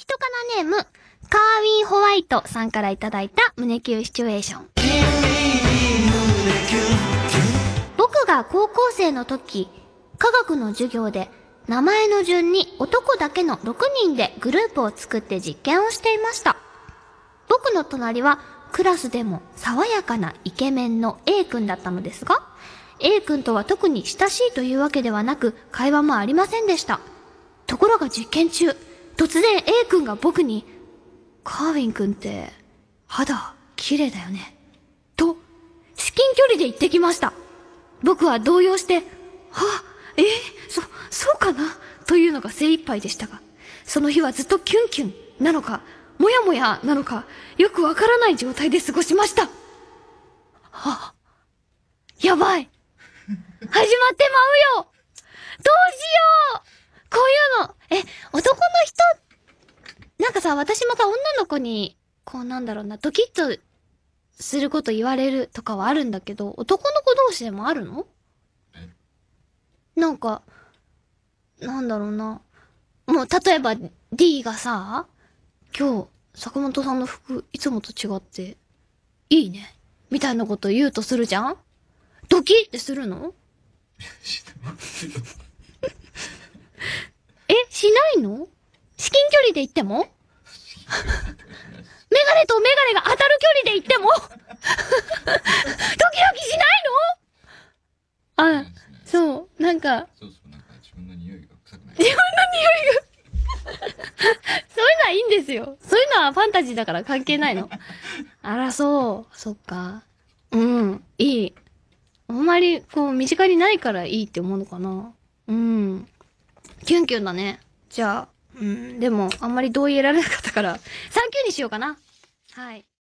人かなネーム、カーウィン・ホワイトさんからいただいた胸キューシチュエーション。僕が高校生の時、科学の授業で、名前の順に男だけの6人でグループを作って実験をしていました。僕の隣はクラスでも爽やかなイケメンの A 君だったのですが、A 君とは特に親しいというわけではなく会話もありませんでした。ところが実験中、突然 A 君が僕に、カーウィン君って肌綺麗だよね。と、至近距離で言ってきました。僕は動揺して、はあ、えー、そ、そうかなというのが精一杯でしたが、その日はずっとキュンキュンなのか、もやもやなのか、よくわからない状態で過ごしました。はあ、やばい。始まってまうよどうしようこういうの、私もさ、女の子に、こうなんだろうな、ドキッとすること言われるとかはあるんだけど、男の子同士でもあるのなんか、なんだろうな。もう、例えば D がさ、今日、坂本さんの服、いつもと違って、いいね。みたいなこと言うとするじゃんドキッてするの え、しないの至近距離で行っても メガネとメガネが当たる距離で行っても ドキドキしないのあ、そう、なんか。そうそう、なんか自分の匂いが臭くない。自分の匂いが そういうのはいいんですよ。そういうのはファンタジーだから関係ないの。あら、そう。そっか。うん、いい。あんまり、こう、身近にないからいいって思うのかな。うん。キュンキュンだね。じゃあ。うん、でも、あんまり同意得られなかったから、3級にしようかな。はい。